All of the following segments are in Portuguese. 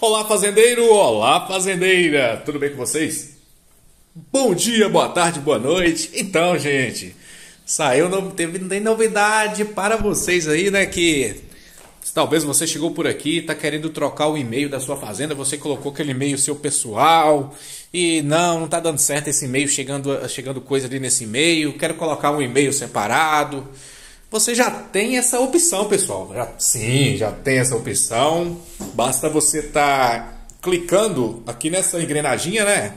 Olá, fazendeiro! Olá, fazendeira! Tudo bem com vocês? Bom dia, boa tarde, boa noite. Então, gente, saiu, não teve nem novidade para vocês aí, né? Que talvez você chegou por aqui e está querendo trocar o e-mail da sua fazenda, você colocou aquele e-mail seu pessoal e não, não tá dando certo esse e-mail, chegando, chegando coisa ali nesse e-mail, quero colocar um e-mail separado. Você já tem essa opção, pessoal. Já, sim, já tem essa opção. Basta você estar tá clicando aqui nessa engrenadinha, né?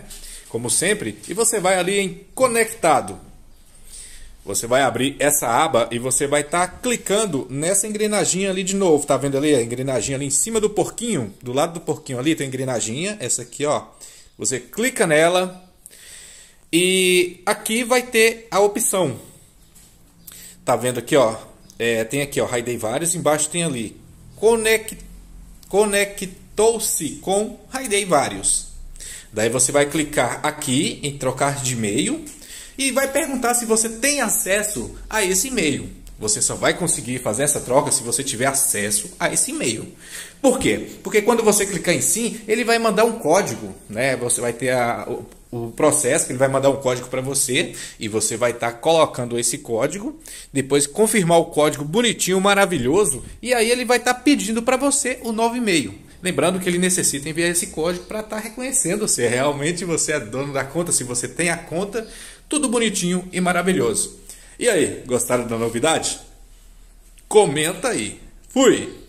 Como sempre, e você vai ali em conectado. Você vai abrir essa aba e você vai estar tá clicando nessa engrenadinha ali de novo. Tá vendo ali a engrenadinha ali em cima do porquinho? Do lado do porquinho ali tem a engrenaginha, essa aqui, ó. Você clica nela e aqui vai ter a opção tá vendo aqui, ó, é, tem aqui, ó, Raidei vários, embaixo tem ali conect, conectou-se com Raidei vários. Daí você vai clicar aqui em trocar de e-mail e vai perguntar se você tem acesso a esse e-mail. Você só vai conseguir fazer essa troca se você tiver acesso a esse e-mail. Por quê? Porque quando você clicar em sim, ele vai mandar um código, né? Você vai ter a, o processo, ele vai mandar um código para você e você vai estar tá colocando esse código, depois confirmar o código bonitinho, maravilhoso, e aí ele vai estar tá pedindo para você o e-mail Lembrando que ele necessita enviar esse código para estar tá reconhecendo se realmente você é dono da conta, se você tem a conta, tudo bonitinho e maravilhoso. E aí, gostaram da novidade? Comenta aí. Fui!